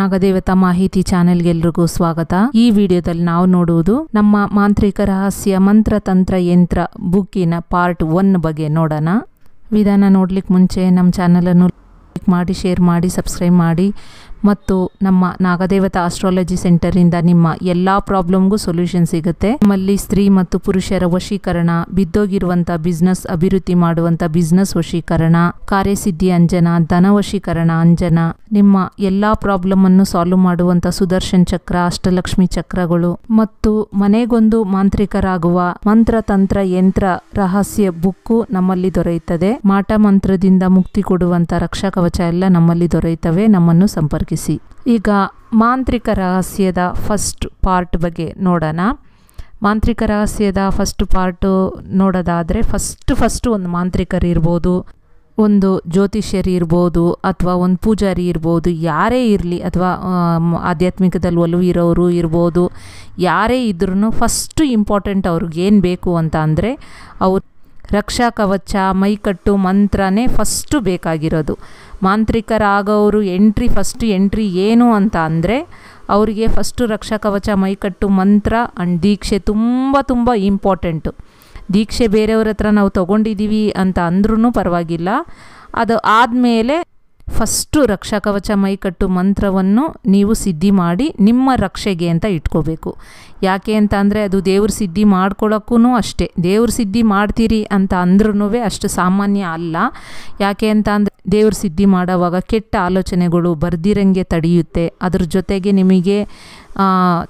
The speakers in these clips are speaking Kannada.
ನಾಗದೇವತಾ ಮಾಹಿತಿ ಚಾನೆಲ್ಗೆ ಎಲ್ರಿಗೂ ಸ್ವಾಗತ ಈ ವಿಡಿಯೋದಲ್ಲಿ ನಾವು ನೋಡುವುದು ನಮ್ಮ ಮಾಂತ್ರಿಕ ರಹಸ್ಯ ಮಂತ್ರ ತಂತ್ರ ಯಂತ್ರ ಬುಕ್ಕಿನ ಪಾರ್ಟ್ ಒನ್ ಬಗ್ಗೆ ನೋಡೋಣ ವಿಧಾನ ನೋಡ್ಲಿಕ್ಕೆ ಮುಂಚೆ ನಮ್ಮ ಅನ್ನು ಲೈಕ್ ಮಾಡಿ ಶೇರ್ ಮಾಡಿ ಸಬ್ಸ್ಕ್ರೈಬ್ ಮಾಡಿ ಮತ್ತು ನಮ್ಮ ನಾಗದೇವತಾ ಆಸ್ಟ್ರಾಲಜಿ ಇಂದ ನಿಮ್ಮ ಎಲ್ಲ ಪ್ರಾಬ್ಲಮ್ಗೂ ಸೊಲ್ಯೂಷನ್ ಸಿಗುತ್ತೆ ನಮ್ಮಲ್ಲಿ ಸ್ತ್ರೀ ಮತ್ತು ಪುರುಷರ ವಶೀಕರಣ ಬಿದ್ದೋಗಿರುವಂಥ ಬಿಸ್ನೆಸ್ ಅಭಿವೃದ್ಧಿ ಮಾಡುವಂತ ಬಿಸ್ನೆಸ್ ವಶೀಕರಣ ಕಾರ್ಯಸಿದ್ಧಿ ಅಂಜನ ಧನ ವಶೀಕರಣ ಅಂಜನ ನಿಮ್ಮ ಎಲ್ಲ ಅನ್ನು ಸಾಲ್ವ್ ಮಾಡುವಂಥ ಸುದರ್ಶನ್ ಚಕ್ರ ಅಷ್ಟಲಕ್ಷ್ಮಿ ಚಕ್ರಗಳು ಮತ್ತು ಮನೆಗೊಂದು ಮಾಂತ್ರಿಕರಾಗುವ ಮಂತ್ರ ತಂತ್ರ ಯಂತ್ರ ರಹಸ್ಯ ಬುಕ್ಕು ನಮ್ಮಲ್ಲಿ ದೊರೆಯುತ್ತದೆ ಮಾಟ ಮಂತ್ರದಿಂದ ಮುಕ್ತಿ ಕೊಡುವಂಥ ರಕ್ಷಾ ಕವಚ ಎಲ್ಲ ನಮ್ಮಲ್ಲಿ ದೊರೆಯುತ್ತವೆ ನಮ್ಮನ್ನು ಸಂಪರ್ಕಿಸಿ ಈಗ ಮಾಂತ್ರಿಕ ರಹಸ್ಯದ ಫಸ್ಟ್ ಪಾರ್ಟ್ ಬಗ್ಗೆ ನೋಡೋಣ ಮಾಂತ್ರಿಕ ರಹಸ್ಯದ ಫಸ್ಟ್ ಪಾರ್ಟು ನೋಡೋದಾದರೆ ಫಸ್ಟ್ ಫಸ್ಟು ಒಂದು ಮಾಂತ್ರಿಕರು ಇರ್ಬೋದು ಒಂದು ಜ್ಯೋತಿಷ್ಯರಿ ಇರ್ಬೋದು ಅಥವಾ ಒಂದು ಪೂಜಾರಿ ಇರ್ಬೋದು ಯಾರೇ ಇರಲಿ ಅಥವಾ ಆಧ್ಯಾತ್ಮಿಕದಲ್ಲಿ ಒಲವು ಇರೋರು ಇರ್ಬೋದು ಯಾರೇ ಇದ್ರೂ ಫಸ್ಟು ಇಂಪಾರ್ಟೆಂಟ್ ಅವ್ರಿಗೇನು ಬೇಕು ಅಂತ ಅಂದರೆ ಅವ್ರು ರಕ್ಷಾ ಕವಚ ಮೈಕಟ್ಟು ಮಂತ್ರನೇ ಫಸ್ಟು ಬೇಕಾಗಿರೋದು ಮಾಂತ್ರಿಕರಾಗೋರು ಎಂಟ್ರಿ ಫಸ್ಟ್ ಎಂಟ್ರಿ ಏನು ಅಂತ ಅಂದರೆ ಅವರಿಗೆ ಫಸ್ಟು ರಕ್ಷಾ ಕವಚ ಮೈಕಟ್ಟು ಮಂತ್ರ ಆ್ಯಂಡ್ ದೀಕ್ಷೆ ತುಂಬ ತುಂಬ ಇಂಪಾರ್ಟೆಂಟು ದೀಕ್ಷೆ ಬೇರೆಯವ್ರ ಹತ್ರ ನಾವು ತಗೊಂಡಿದ್ದೀವಿ ಅಂತ ಅಂದ್ರೂ ಪರವಾಗಿಲ್ಲ ಅದು ಆದಮೇಲೆ ಫಸ್ಟು ರಕ್ಷಾಕವಚ ಮೈಕಟ್ಟು ಮಂತ್ರವನ್ನು ನೀವು ಸಿದ್ಧಿ ಮಾಡಿ ನಿಮ್ಮ ರಕ್ಷೆಗೆ ಅಂತ ಇಟ್ಕೋಬೇಕು ಯಾಕೆ ಅಂತ ಅಂದರೆ ಅದು ದೇವ್ರ ಸಿದ್ಧಿ ಮಾಡ್ಕೊಳ್ಳೋಕ್ಕೂ ಅಷ್ಟೇ ದೇವ್ರ ಸಿದ್ಧಿ ಮಾಡ್ತೀರಿ ಅಂತ ಅಂದ್ರೂ ಅಷ್ಟು ಸಾಮಾನ್ಯ ಅಲ್ಲ ಯಾಕೆ ಅಂತ ಅಂದರೆ ದೇವ್ರ ಸಿದ್ಧಿ ಮಾಡೋವಾಗ ಕೆಟ್ಟ ಆಲೋಚನೆಗಳು ಬರ್ದಿರಂಗೆ ತಡೆಯುತ್ತೆ ಅದ್ರ ಜೊತೆಗೆ ನಿಮಗೆ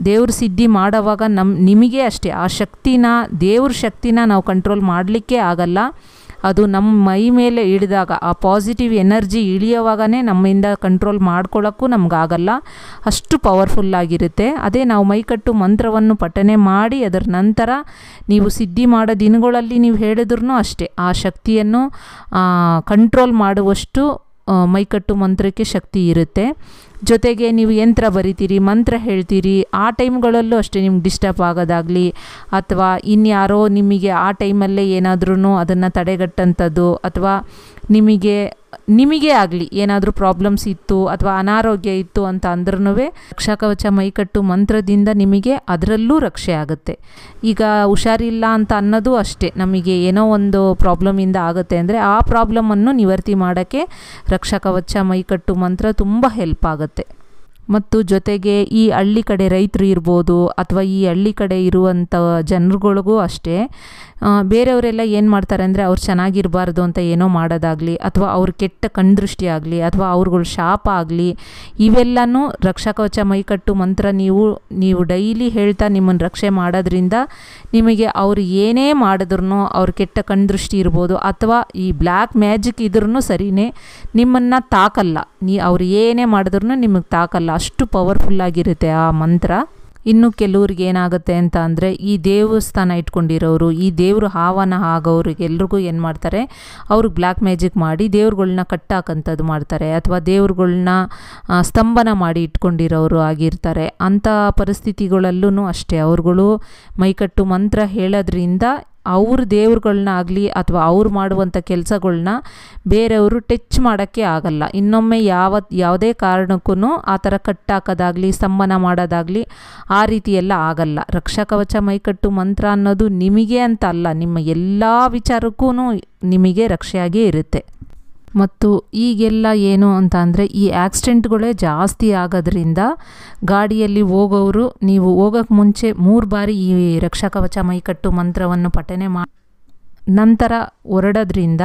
ದೇವ್ರ ಸಿದ್ಧಿ ಮಾಡೋವಾಗ ನಮ್ಮ ನಿಮಗೆ ಅಷ್ಟೇ ಆ ಶಕ್ತಿನ ದೇವ್ರ ಶಕ್ತಿನ ನಾವು ಕಂಟ್ರೋಲ್ ಮಾಡಲಿಕ್ಕೆ ಆಗಲ್ಲ ಅದು ನಮ್ಮ ಮೈ ಮೇಲೆ ಇಳಿದಾಗ ಆ ಪಾಸಿಟಿವ್ ಎನರ್ಜಿ ಇಳಿಯೋವಾಗನೇ ನಮ್ಮಿಂದ ಕಂಟ್ರೋಲ್ ಮಾಡ್ಕೊಳ್ಳೋಕ್ಕೂ ನಮಗಾಗಲ್ಲ ಅಷ್ಟು ಪವರ್ಫುಲ್ಲಾಗಿರುತ್ತೆ ಅದೇ ನಾವು ಮೈಕಟ್ಟು ಮಂತ್ರವನ್ನು ಪಠನೆ ಮಾಡಿ ಅದರ ನಂತರ ನೀವು ಸಿದ್ಧಿ ಮಾಡೋ ದಿನಗಳಲ್ಲಿ ನೀವು ಹೇಳಿದ್ರೂ ಅಷ್ಟೇ ಆ ಶಕ್ತಿಯನ್ನು ಕಂಟ್ರೋಲ್ ಮಾಡುವಷ್ಟು ಮೈಕಟ್ಟು ಮಂತ್ರಕ್ಕೆ ಶಕ್ತಿ ಇರುತ್ತೆ ಜೊತೆಗೆ ನೀವು ಯಂತ್ರ ಬರಿತೀರಿ ಮಂತ್ರ ಹೇಳ್ತೀರಿ ಆ ಟೈಮ್ಗಳಲ್ಲೂ ಅಷ್ಟೇ ನಿಮ್ಗೆ ಡಿಸ್ಟರ್ಬ್ ಆಗೋದಾಗಲಿ ಅಥವಾ ಇನ್ಯಾರೋ ನಿಮಗೆ ಆ ಟೈಮಲ್ಲೇ ಏನಾದ್ರೂ ಅದನ್ನು ತಡೆಗಟ್ಟಂಥದ್ದು ಅಥವಾ ನಿಮಗೆ ನಿಮಗೆ ಆಗಲಿ ಏನಾದರೂ ಪ್ರಾಬ್ಲಮ್ಸ್ ಇತ್ತು ಅಥವಾ ಅನಾರೋಗ್ಯ ಇತ್ತು ಅಂತ ಅಂದ್ರೂ ರಕ್ಷಾಕವಚ ಮೈಕಟ್ಟು ಮಂತ್ರದಿಂದ ನಿಮಗೆ ಅದರಲ್ಲೂ ರಕ್ಷೆ ಆಗುತ್ತೆ ಈಗ ಹುಷಾರಿಲ್ಲ ಅಂತ ಅನ್ನೋದು ಅಷ್ಟೇ ನಮಗೆ ಏನೋ ಒಂದು ಪ್ರಾಬ್ಲಮಿಂದ ಆಗುತ್ತೆ ಅಂದರೆ ಆ ಪ್ರಾಬ್ಲಮನ್ನು ನಿವರ್ತಿ ಮಾಡೋಕ್ಕೆ ರಕ್ಷಾಕವಚ ಮೈಕಟ್ಟು ಮಂತ್ರ ತುಂಬ ಹೆಲ್ಪ್ ಆಗುತ್ತೆ ಮತ್ತು ಜೊತೆಗೆ ಈ ಹಳ್ಳಿ ಕಡೆ ರೈತರು ಇರ್ಬೋದು ಅಥವಾ ಈ ಹಳ್ಳಿ ಕಡೆ ಇರುವಂಥ ಜನರುಗಳಿಗೂ ಅಷ್ಟೇ ಬೇರೆಯವರೆಲ್ಲ ಏನು ಮಾಡ್ತಾರೆ ಅಂದರೆ ಅವ್ರು ಚೆನ್ನಾಗಿರಬಾರ್ದು ಅಂತ ಏನೋ ಮಾಡೋದಾಗಲಿ ಅಥವಾ ಅವ್ರ ಕೆಟ್ಟ ಕಣ್ದೃಷ್ಟಿ ಆಗಲಿ ಅಥವಾ ಅವ್ರುಗಳ ಶಾಪ ಆಗಲಿ ಇವೆಲ್ಲವೂ ರಕ್ಷಾಕವಚ ಮೈಕಟ್ಟು ಮಂತ್ರ ನೀವು ನೀವು ಡೈಲಿ ಹೇಳ್ತಾ ನಿಮ್ಮನ್ನು ರಕ್ಷೆ ಮಾಡೋದ್ರಿಂದ ನಿಮಗೆ ಅವರು ಏನೇ ಮಾಡಿದ್ರು ಅವ್ರ ಕೆಟ್ಟ ಕಣ್ದೃಷ್ಟಿ ಇರ್ಬೋದು ಅಥವಾ ಈ ಬ್ಲ್ಯಾಕ್ ಮ್ಯಾಜಿಕ್ ಇದ್ರೂ ಸರಿನೇ ನಿಮ್ಮನ್ನು ತಾಕಲ್ಲ ನೀ ಅವ್ರು ಏನೇ ಮಾಡಿದ್ರು ನಿಮಗೆ ತಾಕಲ್ಲ ಅಷ್ಟು ಪವರ್ಫುಲ್ಲಾಗಿರುತ್ತೆ ಆ ಮಂತ್ರ ಇನ್ನು ಕೆಲವ್ರಿಗೆ ಏನಾಗುತ್ತೆ ಅಂತ ಅಂದರೆ ಈ ದೇವಸ್ಥಾನ ಇಟ್ಕೊಂಡಿರೋರು ಈ ದೇವರು ಹಾವನ ಆಗೋರಿಗೆ ಎಲ್ರಿಗೂ ಏನು ಮಾಡ್ತಾರೆ ಅವ್ರಿಗೆ ಬ್ಲ್ಯಾಕ್ ಮ್ಯಾಜಿಕ್ ಮಾಡಿ ದೇವ್ರುಗಳನ್ನ ಕಟ್ಟಾಕಂಥದ್ದು ಮಾಡ್ತಾರೆ ಅಥವಾ ದೇವ್ರುಗಳನ್ನ ಸ್ತಂಭನ ಮಾಡಿ ಇಟ್ಕೊಂಡಿರೋರು ಆಗಿರ್ತಾರೆ ಅಂಥ ಪರಿಸ್ಥಿತಿಗಳಲ್ಲೂ ಅಷ್ಟೇ ಅವ್ರುಗಳು ಮೈಕಟ್ಟು ಮಂತ್ರ ಹೇಳೋದ್ರಿಂದ ಅವ್ರ ದೇವ್ರುಗಳನ್ನ ಆಗಲಿ ಅಥವಾ ಅವ್ರು ಮಾಡುವಂಥ ಕೆಲಸಗಳನ್ನ ಬೇರೆಯವರು ಟಚ್ ಮಾಡೋಕ್ಕೆ ಆಗಲ್ಲ ಇನ್ನೊಮ್ಮೆ ಯಾವ ಯಾವುದೇ ಕಾರಣಕ್ಕೂ ಆ ಥರ ಕಟ್ಟಾಕೋದಾಗಲಿ ಸಂಬನ ಮಾಡೋದಾಗಲಿ ಆ ರೀತಿ ಆಗಲ್ಲ ರಕ್ಷಾಕವಚ ಮೈಕಟ್ಟು ಮಂತ್ರ ಅನ್ನೋದು ನಿಮಗೆ ಅಂತ ಅಲ್ಲ ನಿಮ್ಮ ಎಲ್ಲ ವಿಚಾರಕ್ಕೂ ನಿಮಗೆ ರಕ್ಷೆಯಾಗಿಯೇ ಇರುತ್ತೆ ಮತ್ತು ಈಗೆಲ್ಲ ಏನು ಅಂತ ಅಂದರೆ ಈ ಆಕ್ಸಿಡೆಂಟ್ಗಳೇ ಜಾಸ್ತಿ ಆಗೋದ್ರಿಂದ ಗಾಡಿಯಲ್ಲಿ ಹೋಗೋರು ನೀವು ಹೋಗೋಕ್ಕೆ ಮುಂಚೆ ಮೂರು ಬಾರಿ ಈ ರಕ್ಷಾ ಕವಚ ಮೈಕಟ್ಟು ಮಂತ್ರವನ್ನು ಪಠನೆ ಮಾಡಿ ನಂತರ ಹೊರಡೋದ್ರಿಂದ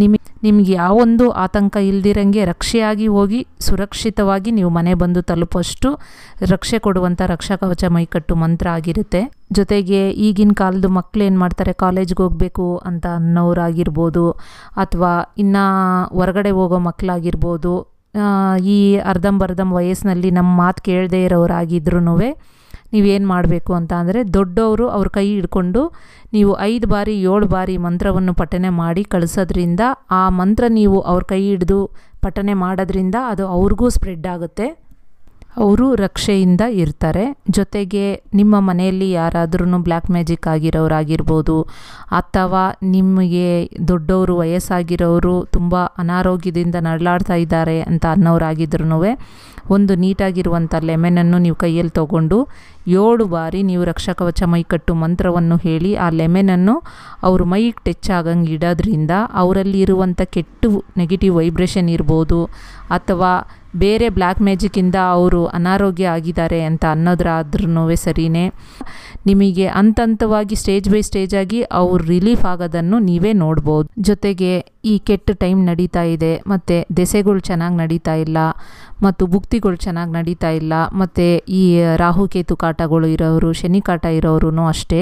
ನಿಮಗೆ ನಿಮ್ಗೆ ಯಾವೊಂದು ಆತಂಕ ಇಲ್ದಿರಂಗೆ ರಕ್ಷೆಯಾಗಿ ಹೋಗಿ ಸುರಕ್ಷಿತವಾಗಿ ನೀವು ಮನೆ ಬಂದು ತಲುಪುವಷ್ಟು ರಕ್ಷೆ ಕೊಡುವಂಥ ರಕ್ಷಾ ಕವಚ ಮೈಕಟ್ಟು ಮಂತ್ರ ಆಗಿರುತ್ತೆ ಜೊತೆಗೆ ಈಗಿನ ಕಾಲದ ಮಕ್ಕಳು ಏನು ಮಾಡ್ತಾರೆ ಕಾಲೇಜ್ಗೆ ಹೋಗಬೇಕು ಅಂತ ಅನ್ನೋರಾಗಿರ್ಬೋದು ಅಥವಾ ಇನ್ನು ಹೊರಗಡೆ ಹೋಗೋ ಮಕ್ಕಳಾಗಿರ್ಬೋದು ಈ ಅರ್ಧಂಬರ್ಧಂ ವಯಸ್ಸಿನಲ್ಲಿ ನಮ್ಮ ಮಾತು ಕೇಳದೇ ಇರೋರಾಗಿದ್ರೂ ನೀವೇನು ಮಾಡಬೇಕು ಅಂತ ಅಂದರೆ ದೊಡ್ಡವರು ಅವ್ರ ಕೈ ಹಿಡ್ಕೊಂಡು ನೀವು ಐದು ಬಾರಿ ಏಳು ಬಾರಿ ಮಂತ್ರವನ್ನು ಪಠನೆ ಮಾಡಿ ಕಳಿಸೋದ್ರಿಂದ ಆ ಮಂತ್ರ ನೀವು ಅವ್ರ ಕೈ ಹಿಡಿದು ಪಠನೆ ಮಾಡೋದ್ರಿಂದ ಅದು ಅವ್ರಿಗೂ ಸ್ಪ್ರೆಡ್ ಆಗುತ್ತೆ ಅವರು ರಕ್ಷೆಯಿಂದ ಇರ್ತಾರೆ ಜೊತೆಗೆ ನಿಮ್ಮ ಮನೆಯಲ್ಲಿ ಯಾರಾದ್ರೂ ಬ್ಲ್ಯಾಕ್ ಮ್ಯಾಜಿಕ್ ಆಗಿರೋರಾಗಿರ್ಬೋದು ಅಥವಾ ನಿಮಗೆ ದೊಡ್ಡವರು ವಯಸ್ಸಾಗಿರೋರು ತುಂಬ ಅನಾರೋಗ್ಯದಿಂದ ನರಳಾಡ್ತಾ ಇದ್ದಾರೆ ಅಂತ ಅನ್ನೋರಾಗಿದ್ರು ಒಂದು ನೀಟಾಗಿರುವಂಥ ಲೆಮೆನನ್ನು ನೀವು ಕೈಯಲ್ಲಿ ತಗೊಂಡು ಏಳು ಬಾರಿ ನೀವು ರಕ್ಷಕವಚ ಮೈಕಟ್ಟು ಮಂತ್ರವನ್ನು ಹೇಳಿ ಆ ಲೆಮೆನನ್ನು ಅವ್ರ ಮೈಗೆ ಟಚ್ ಆಗಂಗೆ ಇಡೋದ್ರಿಂದ ಅವರಲ್ಲಿ ಇರುವಂಥ ಕೆಟ್ಟು ನೆಗೆಟಿವ್ ವೈಬ್ರೇಷನ್ ಇರ್ಬೋದು ಅಥವಾ ಬೇರೆ ಬ್ಲ್ಯಾಕ್ ಮ್ಯಾಜಿಕ್ಕಿಂದ ಅವರು ಅನಾರೋಗ್ಯ ಆಗಿದ್ದಾರೆ ಅಂತ ಅನ್ನೋದ್ರಾದ್ರೂ ಸರಿಯೇ ನಿಮಗೆ ಹಂತವಾಗಿ ಸ್ಟೇಜ್ ಬೈ ಸ್ಟೇಜ್ ಆಗಿ ಅವ್ರು ರಿಲೀಫ್ ಆಗೋದನ್ನು ನೀವೇ ನೋಡ್ಬೋದು ಜೊತೆಗೆ ಈ ಕೆಟ್ಟ ಟೈಮ್ ನಡೀತಾ ಇದೆ ಮತ್ತು ದೆಸೆಗಳು ಚೆನ್ನಾಗಿ ನಡೀತಾ ಇಲ್ಲ ಮತ್ತು ಬುಕ್ ಯುಕ್ತಿಗಳು ಚೆನ್ನಾಗಿ ನಡೀತಾ ಇಲ್ಲ ಮತ್ತು ಈ ರಾಹುಕೇತು ಕಾಟಗಳು ಇರೋರು ಶನಿ ಕಾಟ ಇರೋರು ಅಷ್ಟೇ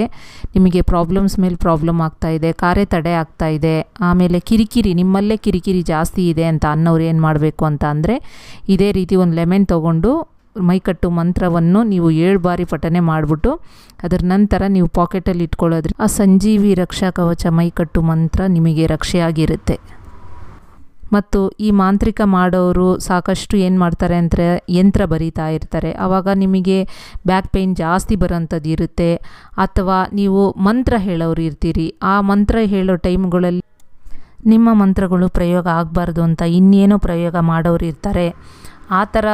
ನಿಮಗೆ ಪ್ರಾಬ್ಲಮ್ಸ್ ಮೇಲೆ ಪ್ರಾಬ್ಲಮ್ ಆಗ್ತಾ ಇದೆ ಕಾರ್ಯ ತಡೆ ಆಗ್ತಾ ಇದೆ ಆಮೇಲೆ ಕಿರಿಕಿರಿ ನಿಮ್ಮಲ್ಲೇ ಕಿರಿಕಿರಿ ಜಾಸ್ತಿ ಇದೆ ಅಂತ ಅನ್ನೋರು ಏನು ಮಾಡಬೇಕು ಅಂತ ಅಂದರೆ ಇದೇ ರೀತಿ ಒಂದು ಲೆಮೆನ್ ತೊಗೊಂಡು ಮೈಕಟ್ಟು ಮಂತ್ರವನ್ನು ನೀವು ಏಳು ಬಾರಿ ಪಠನೆ ಮಾಡಿಬಿಟ್ಟು ಅದರ ನಂತರ ನೀವು ಪಾಕೆಟಲ್ಲಿ ಇಟ್ಕೊಳ್ಳೋದ್ರೆ ಆ ಸಂಜೀವಿ ರಕ್ಷಾ ಕವಚ ಮೈಕಟ್ಟು ಮಂತ್ರ ನಿಮಗೆ ರಕ್ಷೆಯಾಗಿರುತ್ತೆ ಮತ್ತು ಈ ಮಾಂತ್ರಿಕ ಮಾಡೋರು ಸಾಕಷ್ಟು ಏನು ಮಾಡ್ತಾರೆ ಅಂದರೆ ಯಂತ್ರ ಬರಿತಾ ಇರ್ತಾರೆ ಆವಾಗ ನಿಮಗೆ ಬ್ಯಾಕ್ ಪೇನ್ ಜಾಸ್ತಿ ಬರೋಂಥದ್ದು ಇರುತ್ತೆ ಅಥವಾ ನೀವು ಮಂತ್ರ ಹೇಳೋರು ಇರ್ತೀರಿ ಆ ಮಂತ್ರ ಹೇಳೋ ಟೈಮ್ಗಳಲ್ಲಿ ನಿಮ್ಮ ಮಂತ್ರಗಳು ಪ್ರಯೋಗ ಆಗಬಾರ್ದು ಅಂತ ಇನ್ನೇನೋ ಪ್ರಯೋಗ ಮಾಡೋರು ಇರ್ತಾರೆ ಆ ಥರ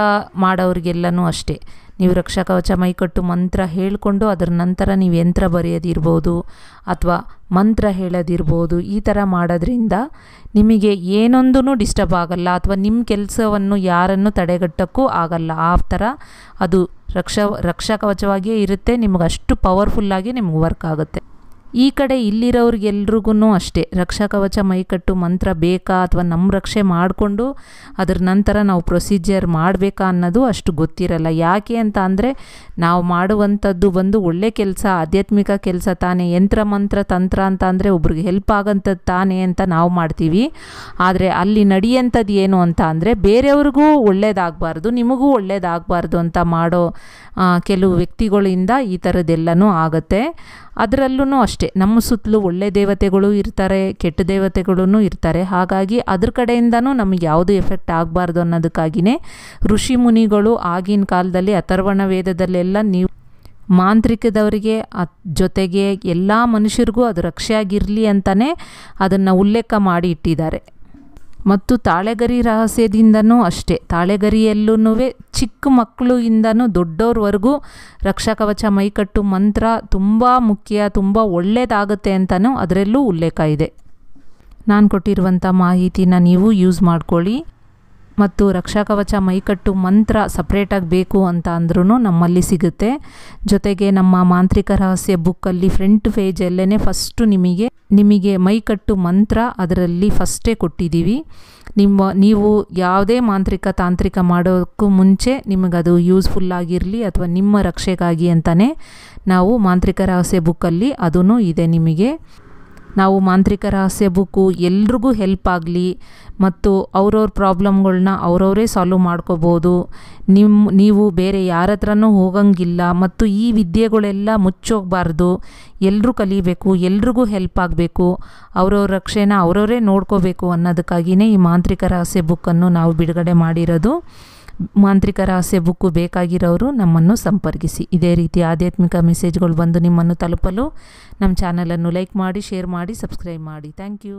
ಮಾಡೋರಿಗೆಲ್ಲನೂ ಅಷ್ಟೇ ನೀವು ರಕ್ಷಕವಚ ಮೈಕಟ್ಟು ಮಂತ್ರ ಹೇಳಿಕೊಂಡು ಅದರ ನಂತರ ನೀವು ಯಂತ್ರ ಬರೆಯೋದಿರ್ಬೋದು ಅಥವಾ ಮಂತ್ರ ಹೇಳೋದಿರ್ಬೋದು ಈ ಥರ ಮಾಡೋದ್ರಿಂದ ನಿಮಗೆ ಏನೊಂದೂ ಡಿಸ್ಟರ್ಬ್ ಆಗಲ್ಲ ಅಥವಾ ನಿಮ್ಮ ಕೆಲಸವನ್ನು ಯಾರನ್ನು ತಡೆಗಟ್ಟೋಕ್ಕೂ ಆಗಲ್ಲ ಆ ಥರ ಅದು ರಕ್ಷಾ ರಕ್ಷಾಕವಚವಾಗಿಯೇ ಇರುತ್ತೆ ನಿಮಗೆ ಅಷ್ಟು ಪವರ್ಫುಲ್ಲಾಗಿ ನಿಮ್ಗೆ ವರ್ಕ್ ಆಗುತ್ತೆ ಈ ಕಡೆ ಇಲ್ಲಿರೋರಿಗೆಲ್ರಿಗೂ ಅಷ್ಟೇ ರಕ್ಷಾ ಕವಚ ಮೈಕಟ್ಟು ಮಂತ್ರ ಬೇಕಾ ಅಥವಾ ನಮ್ಮ ರಕ್ಷೆ ಮಾಡಿಕೊಂಡು ಅದ್ರ ನಂತರ ನಾವು ಪ್ರೊಸೀಜರ್ ಮಾಡಬೇಕಾ ಅನ್ನೋದು ಅಷ್ಟು ಗೊತ್ತಿರಲ್ಲ ಯಾಕೆ ಅಂತ ಅಂದರೆ ನಾವು ಮಾಡುವಂಥದ್ದು ಬಂದು ಒಳ್ಳೆ ಕೆಲಸ ಆಧ್ಯಾತ್ಮಿಕ ಕೆಲಸ ತಾನೇ ಯಂತ್ರ ಮಂತ್ರ ತಂತ್ರ ಅಂತ ಅಂದರೆ ಒಬ್ರಿಗೆ ಹೆಲ್ಪ್ ಆಗೋಂಥದ್ದು ತಾನೇ ಅಂತ ನಾವು ಮಾಡ್ತೀವಿ ಆದರೆ ಅಲ್ಲಿ ನಡೆಯಂಥದ್ದು ಏನು ಅಂತ ಅಂದರೆ ಬೇರೆಯವ್ರಿಗೂ ಒಳ್ಳೇದಾಗಬಾರ್ದು ನಿಮಗೂ ಒಳ್ಳೇದಾಗಬಾರ್ದು ಅಂತ ಮಾಡೋ ಕೆಲವು ವ್ಯಕ್ತಿಗಳಿಂದ ಈ ಥರದ್ದೆಲ್ಲನೂ ಆಗುತ್ತೆ ಅದರಲ್ಲೂ ಅಷ್ಟೇ ನಮ್ಮ ಸುತ್ತಲೂ ಒಳ್ಳೆ ದೇವತೆಗಳು ಇರ್ತಾರೆ ಕೆಟ್ಟ ದೇವತೆಗಳೂ ಇರ್ತಾರೆ ಹಾಗಾಗಿ ಅದ್ರ ಕಡೆಯಿಂದನೂ ನಮಗೆ ಯಾವುದು ಎಫೆಕ್ಟ್ ಆಗಬಾರ್ದು ಅನ್ನೋದಕ್ಕಾಗಿಯೇ ಋಷಿ ಮುನಿಗಳು ಆಗಿನ ಕಾಲದಲ್ಲಿ ಅಥರ್ವಣ ವೇದದಲ್ಲೆಲ್ಲ ನೀವು ಮಾಂತ್ರಿಕದವರಿಗೆ ಜೊತೆಗೆ ಎಲ್ಲ ಮನುಷ್ಯರಿಗೂ ಅದು ರಕ್ಷೆಯಾಗಿರಲಿ ಅಂತಲೇ ಅದನ್ನು ಉಲ್ಲೇಖ ಮಾಡಿ ಇಟ್ಟಿದ್ದಾರೆ ಮತ್ತು ತಾಳೆಗರಿ ರಹಸ್ಯದಿಂದನೂ ಅಷ್ಟೇ ತಾಳೆಗರಿಯಲ್ಲೂ ಚಿಕ್ಕ ಮಕ್ಕಳು ಇಂದನೂ ದೊಡ್ಡೋರ್ವರೆಗೂ ರಕ್ಷಾಕವಚ ಮೈಕಟ್ಟು ಮಂತ್ರ ತುಂಬ ಮುಖ್ಯ ತುಂಬ ಒಳ್ಳೆಯದಾಗುತ್ತೆ ಅಂತಲೂ ಅದರಲ್ಲೂ ಉಲ್ಲೇಖ ಇದೆ ನಾನು ಕೊಟ್ಟಿರುವಂಥ ಮಾಹಿತಿನ ನೀವು ಯೂಸ್ ಮಾಡ್ಕೊಳ್ಳಿ ಮತ್ತು ರಕ್ಷಾಕವಚ ಮೈಕಟ್ಟು ಮಂತ್ರ ಸಪ್ರೇಟಾಗಿ ಬೇಕು ಅಂತ ಅಂದ್ರೂ ನಮ್ಮಲ್ಲಿ ಸಿಗುತ್ತೆ ಜೊತೆಗೆ ನಮ್ಮ ಮಾಂತ್ರಿಕ ರಹಸ್ಯ ಬುಕ್ಕಲ್ಲಿ ಫ್ರಂಟ್ ಪೇಜಲ್ಲೇ ಫಸ್ಟು ನಿಮಗೆ ನಿಮಗೆ ಮೈಕಟ್ಟು ಮಂತ್ರ ಅದರಲ್ಲಿ ಫಸ್ಟೇ ಕೊಟ್ಟಿದ್ದೀವಿ ನಿಮ್ಮ ನೀವು ಯಾವುದೇ ಮಾಂತ್ರಿಕ ತಾಂತ್ರಿಕ ಮಾಡೋಕ್ಕೂ ಮುಂಚೆ ನಿಮಗದು ಯೂಸ್ಫುಲ್ ಆಗಿರಲಿ ಅಥವಾ ನಿಮ್ಮ ರಕ್ಷೆಗಾಗಿ ಅಂತಲೇ ನಾವು ಮಾಂತ್ರಿಕ ರಹಸ್ಯ ಬುಕ್ಕಲ್ಲಿ ಅದೂ ಇದೆ ನಿಮಗೆ ನಾವು ಮಾಂತ್ರಿಕ ರಹಸ್ಯ ಬುಕ್ಕು ಎಲ್ರಿಗೂ ಹೆಲ್ಪ್ ಆಗಲಿ ಮತ್ತು ಅವ್ರವ್ರ ಪ್ರಾಬ್ಲಮ್ಗಳನ್ನ ಅವರವರೇ ಸಾಲ್ವ್ ಮಾಡ್ಕೋಬೋದು ನಿಮ್ಮ ನೀವು ಬೇರೆ ಯಾರ ಹತ್ರನೂ ಹೋಗಂಗಿಲ್ಲ ಮತ್ತು ಈ ವಿದ್ಯೆಗಳೆಲ್ಲ ಮುಚ್ಚೋಗಬಾರ್ದು ಎಲ್ಲರೂ ಕಲಿಬೇಕು ಎಲ್ರಿಗೂ ಹೆಲ್ಪ್ ಆಗಬೇಕು ಅವ್ರವ್ರ ರಕ್ಷೆನ ಅವರವರೇ ನೋಡ್ಕೋಬೇಕು ಅನ್ನೋದಕ್ಕಾಗಿಯೇ ಈ ಮಾಂತ್ರಿಕ ರಹಸ್ಯ ಬುಕ್ಕನ್ನು ನಾವು ಬಿಡುಗಡೆ ಮಾಡಿರೋದು ಮಾಂತ್ರಿಕ ರಹಸ್ಯ ಬುಕ್ಕು ಬೇಕಾಗಿರೋರು ನಮ್ಮನ್ನು ಸಂಪರ್ಕಿಸಿ ಇದೇ ರೀತಿ ಆಧ್ಯಾತ್ಮಿಕ ಮೆಸೇಜ್ಗಳು ಬಂದು ನಿಮ್ಮನ್ನು ತಲುಪಲು ನಮ್ಮ ಚಾನಲನ್ನು ಲೈಕ್ ಮಾಡಿ ಶೇರ್ ಮಾಡಿ ಸಬ್ಸ್ಕ್ರೈಬ್ ಮಾಡಿ ಥ್ಯಾಂಕ್ ಯು